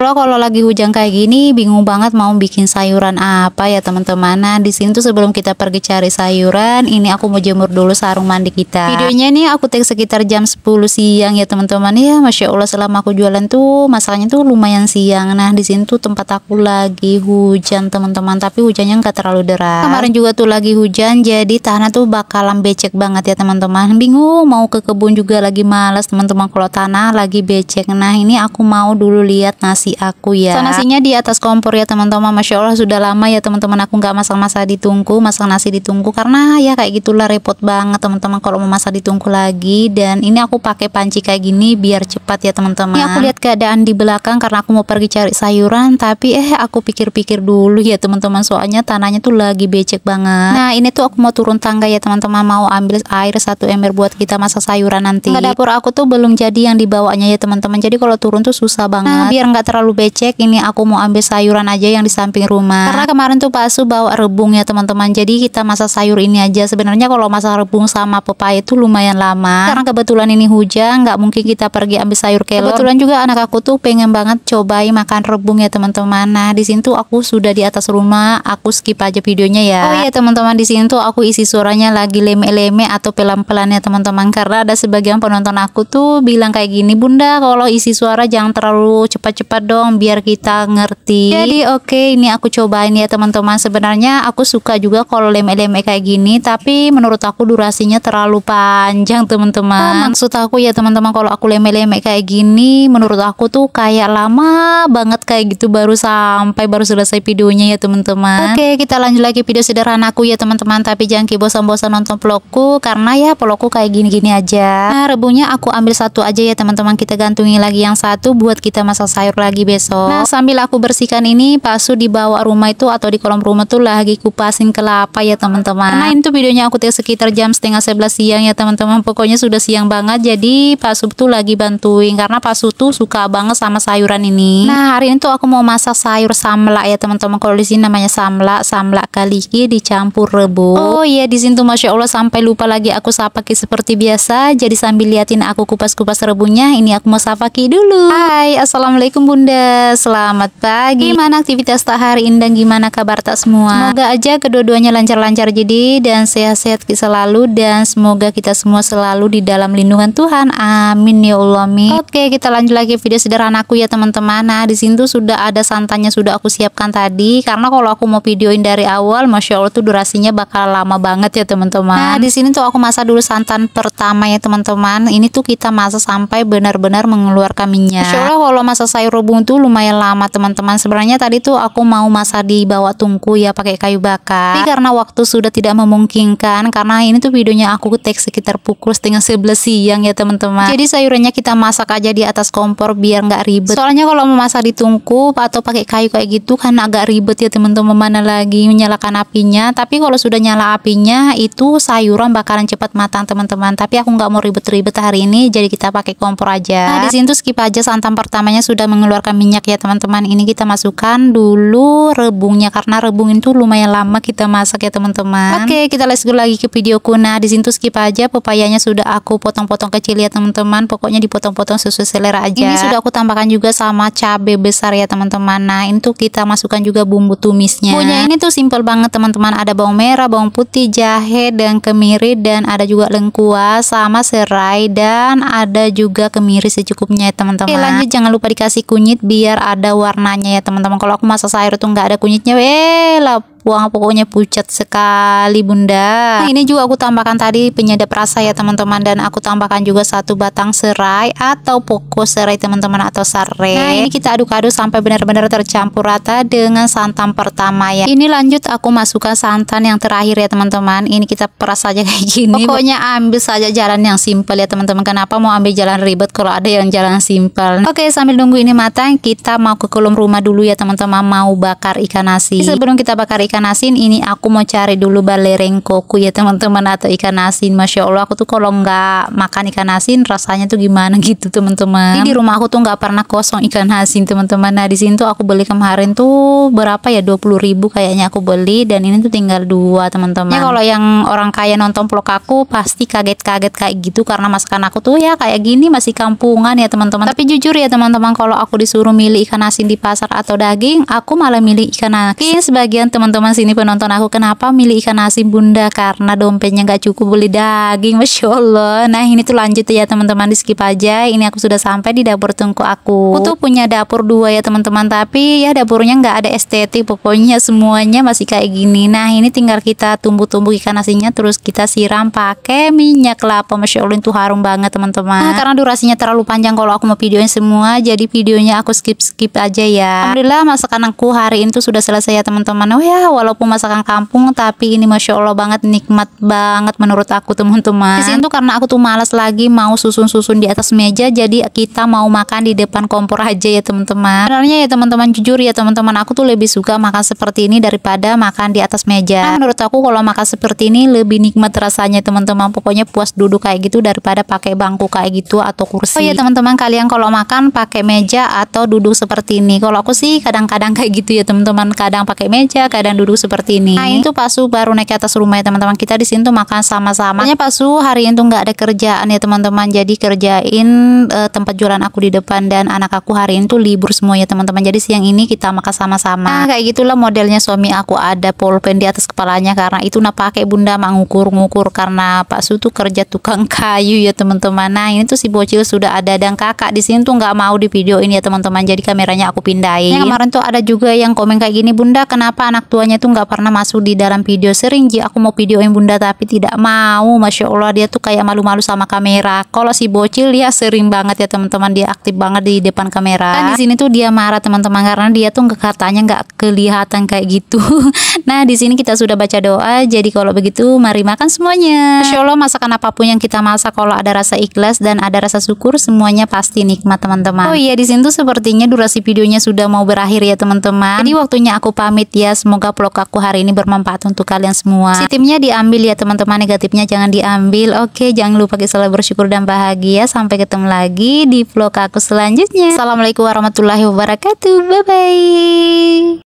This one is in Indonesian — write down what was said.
Kalau kalau lagi hujan kayak gini bingung banget mau bikin sayuran apa ya teman-teman. Nah, di sini tuh sebelum kita pergi cari sayuran, ini aku mau jemur dulu sarung mandi kita. Videonya nih aku take sekitar jam 10 siang ya teman-teman. Ya, Masya Allah selama aku jualan tuh masalahnya tuh lumayan siang. Nah, di sini tuh tempat aku lagi hujan teman-teman, tapi hujannya nggak terlalu deras. Kemarin juga tuh lagi hujan, jadi tanah tuh bakalan becek banget ya teman-teman. Bingung mau ke kebun juga lagi males teman-teman kalau tanah lagi becek. Nah, ini aku mau dulu lihat nasi nasi aku ya so nasinya di atas kompor ya teman-teman Masya Allah sudah lama ya teman-teman aku nggak masak-masak di tungku masak nasi di tungku karena ya kayak gitulah repot banget teman-teman kalau mau masak di tungku lagi dan ini aku pakai panci kayak gini biar cepat ya teman-teman ini aku lihat keadaan di belakang karena aku mau pergi cari sayuran tapi eh aku pikir-pikir dulu ya teman-teman soalnya tanahnya tuh lagi becek banget nah ini tuh aku mau turun tangga ya teman-teman mau ambil air satu ember buat kita masak sayuran nanti nah, dapur aku tuh belum jadi yang dibawanya ya teman-teman jadi kalau turun tuh susah banget nah, biar nggak terlalu terlalu becek ini aku mau ambil sayuran aja yang di samping rumah karena kemarin tuh Pak Su bawa rebung ya teman-teman jadi kita masak sayur ini aja sebenarnya kalau masak rebung sama pepaya itu lumayan lama karena kebetulan ini hujan nggak mungkin kita pergi ambil sayur kelor kebetulan juga anak aku tuh pengen banget cobain makan rebung ya teman-teman nah di sini tuh aku sudah di atas rumah aku skip aja videonya ya oh iya teman-teman di sini tuh aku isi suaranya lagi leme-leme atau pelan-pelan ya teman-teman karena ada sebagian penonton aku tuh bilang kayak gini bunda kalau isi suara jangan terlalu cepat-cepat dong biar kita ngerti jadi oke okay, ini aku cobain ya teman-teman sebenarnya aku suka juga kalau lem lem kayak gini tapi menurut aku durasinya terlalu panjang teman-teman nah, maksud aku ya teman-teman kalau aku lem lem kayak gini menurut aku tuh kayak lama banget kayak gitu baru sampai baru selesai videonya ya teman-teman oke okay, kita lanjut lagi video sederhana aku ya teman-teman tapi jangan bosan-bosan nonton vlogku karena ya vlogku kayak gini-gini aja nah rebunya aku ambil satu aja ya teman-teman kita gantungin lagi yang satu buat kita masak sayur lagi lagi besok. Nah, sambil aku bersihkan ini, pasu di bawah rumah itu atau di kolom rumah tuh lagi kupasin kelapa ya teman-teman. Nah, itu videonya aku take sekitar jam setengah sebelas siang ya teman-teman. Pokoknya sudah siang banget, jadi pasu tuh lagi bantuin karena pasu tuh suka banget sama sayuran ini. Nah, hari ini tuh aku mau masak sayur samla ya teman-teman. Kalau di sini namanya samla, samla kaliki dicampur rebus. Oh iya, di sini tuh masya Allah sampai lupa lagi aku sapaki seperti biasa. Jadi sambil liatin aku kupas-kupas rebunya, ini aku mau sapaki dulu. Hai, assalamualaikum bunda. Indah Selamat pagi Gimana aktivitas tak hari Indah Gimana kabar tak semua Semoga aja kedua-duanya lancar-lancar jadi Dan sehat-sehat selalu Dan semoga kita semua selalu di dalam lindungan Tuhan Amin ya Allah Oke kita lanjut lagi video sederhanaku ya teman-teman Nah di sini tuh sudah ada santannya Sudah aku siapkan tadi Karena kalau aku mau videoin dari awal Masya Allah tuh durasinya bakal lama banget ya teman-teman Nah di sini tuh aku masak dulu santan pertama ya teman-teman Ini tuh kita masak sampai benar-benar mengeluarkan minyak Masya Allah kalau masak sayur rebung itu lumayan lama teman-teman. Sebenarnya tadi tuh aku mau masak di bawah tungku ya pakai kayu bakar. Tapi karena waktu sudah tidak memungkinkan karena ini tuh videonya aku take sekitar pukul setengah 11 siang ya teman-teman. Jadi sayurannya kita masak aja di atas kompor biar nggak ribet. Soalnya kalau mau masak di tungku atau pakai kayu kayak gitu kan agak ribet ya teman-teman mana lagi menyalakan apinya. Tapi kalau sudah nyala apinya itu sayuran bakalan cepat matang teman-teman. Tapi aku nggak mau ribet-ribet hari ini jadi kita pakai kompor aja. Nah, di sini tuh skip aja santan pertamanya sudah mengeluarkan masukkan minyak ya teman-teman ini kita masukkan dulu rebungnya karena rebung itu lumayan lama kita masak ya teman-teman oke kita let's go lagi ke videoku nah di sini skip aja pepayanya sudah aku potong-potong kecil ya teman-teman pokoknya dipotong-potong sesuai selera aja ini sudah aku tambahkan juga sama cabe besar ya teman-teman nah itu kita masukkan juga bumbu tumisnya punya ini tuh simple banget teman-teman ada bawang merah bawang putih jahe dan kemiri dan ada juga lengkuas sama serai dan ada juga kemiri secukupnya ya teman-teman oke lanjut jangan lupa dikasih kunyit kunyit biar ada warnanya ya teman-teman kalau aku masak sayur tuh nggak ada kunyitnya eh lah Buang pokoknya pucat sekali bunda nah, Ini juga aku tambahkan tadi penyedap rasa ya teman-teman Dan aku tambahkan juga satu batang serai Atau pokok serai teman-teman atau sare Nah ini kita aduk-aduk sampai benar-benar tercampur rata Dengan santan pertama ya Ini lanjut aku masukkan santan yang terakhir ya teman-teman Ini kita peras saja kayak gini Pokoknya ambil saja jalan yang simple ya teman-teman Kenapa mau ambil jalan ribet kalau ada yang jalan simple Oke sambil nunggu ini matang Kita mau ke kolom rumah dulu ya teman-teman Mau bakar ikan nasi Sebelum kita bakar ikan ikan asin ini aku mau cari dulu balereng kuku ya teman-teman atau ikan asin Masya Allah aku tuh kalau nggak makan ikan asin rasanya tuh gimana gitu teman-teman di rumah aku tuh nggak pernah kosong ikan asin teman-teman nah di sini tuh aku beli kemarin tuh berapa ya 20 ribu kayaknya aku beli dan ini tuh tinggal dua teman-teman ya kalau yang orang kaya nonton vlog aku pasti kaget-kaget kayak gitu karena masakan aku tuh ya kayak gini masih kampungan ya teman-teman tapi jujur ya teman-teman kalau aku disuruh milih ikan asin di pasar atau daging aku malah milih ikan asin sebagian teman-teman teman-teman sini penonton aku kenapa milih ikan asin bunda karena dompetnya nggak cukup beli daging masya allah nah ini tuh lanjut ya teman-teman di skip aja ini aku sudah sampai di dapur tungku aku aku tuh punya dapur dua ya teman-teman tapi ya dapurnya nggak ada estetik pokoknya semuanya masih kayak gini nah ini tinggal kita tumbuh-tumbuh ikan asinnya terus kita siram pakai minyak kelapa masya allah itu harum banget teman-teman nah, karena durasinya terlalu panjang kalau aku mau videoin semua jadi videonya aku skip-skip aja ya alhamdulillah masakan aku hari ini tuh sudah selesai ya teman-teman oh ya walaupun masakan kampung tapi ini masya allah banget nikmat banget menurut aku teman-teman di tuh karena aku tuh malas lagi mau susun-susun di atas meja jadi kita mau makan di depan kompor aja ya teman-teman sebenarnya ya teman-teman jujur ya teman-teman aku tuh lebih suka makan seperti ini daripada makan di atas meja nah, menurut aku kalau makan seperti ini lebih nikmat rasanya teman-teman pokoknya puas duduk kayak gitu daripada pakai bangku kayak gitu atau kursi oh ya teman-teman kalian kalau makan pakai meja atau duduk seperti ini kalau aku sih kadang-kadang kayak gitu ya teman-teman kadang pakai meja kadang duduk seperti ini. Nah, itu Pak Su baru naik ke atas rumah ya teman-teman. Kita di sini tuh makan sama-sama. Hanya Pak Su hari tuh nggak ada kerjaan ya teman-teman. Jadi kerjain uh, tempat jualan aku di depan dan anak aku hari ini tuh libur semua ya teman-teman. Jadi siang ini kita makan sama-sama. Nah, kayak gitulah modelnya suami aku ada pulpen di atas kepalanya karena itu nah pakai Bunda mengukur-ngukur karena Pak Su tuh kerja tukang kayu ya teman-teman. Nah, ini tuh si bocil sudah ada dan kakak di sini tuh nggak mau di video ini ya teman-teman. Jadi kameranya aku pindahin. Ya, kemarin tuh ada juga yang komen kayak gini, "Bunda, kenapa anak tuanya bundanya tuh nggak pernah masuk di dalam video sering Ji aku mau videoin bunda tapi tidak mau Masya Allah dia tuh kayak malu-malu sama kamera kalau si bocil ya sering banget ya teman-teman dia aktif banget di depan kamera kan di sini tuh dia marah teman-teman karena dia tuh katanya nggak kelihatan kayak gitu nah di sini kita sudah baca doa jadi kalau begitu mari makan semuanya Masya Allah masakan apapun yang kita masak kalau ada rasa ikhlas dan ada rasa syukur semuanya pasti nikmat teman-teman oh iya di sini tuh sepertinya durasi videonya sudah mau berakhir ya teman-teman jadi waktunya aku pamit ya semoga vlog aku hari ini bermanfaat untuk kalian semua positifnya diambil ya teman-teman negatifnya jangan diambil oke jangan lupa kita selalu bersyukur dan bahagia sampai ketemu lagi di vlog aku selanjutnya assalamualaikum warahmatullahi wabarakatuh bye bye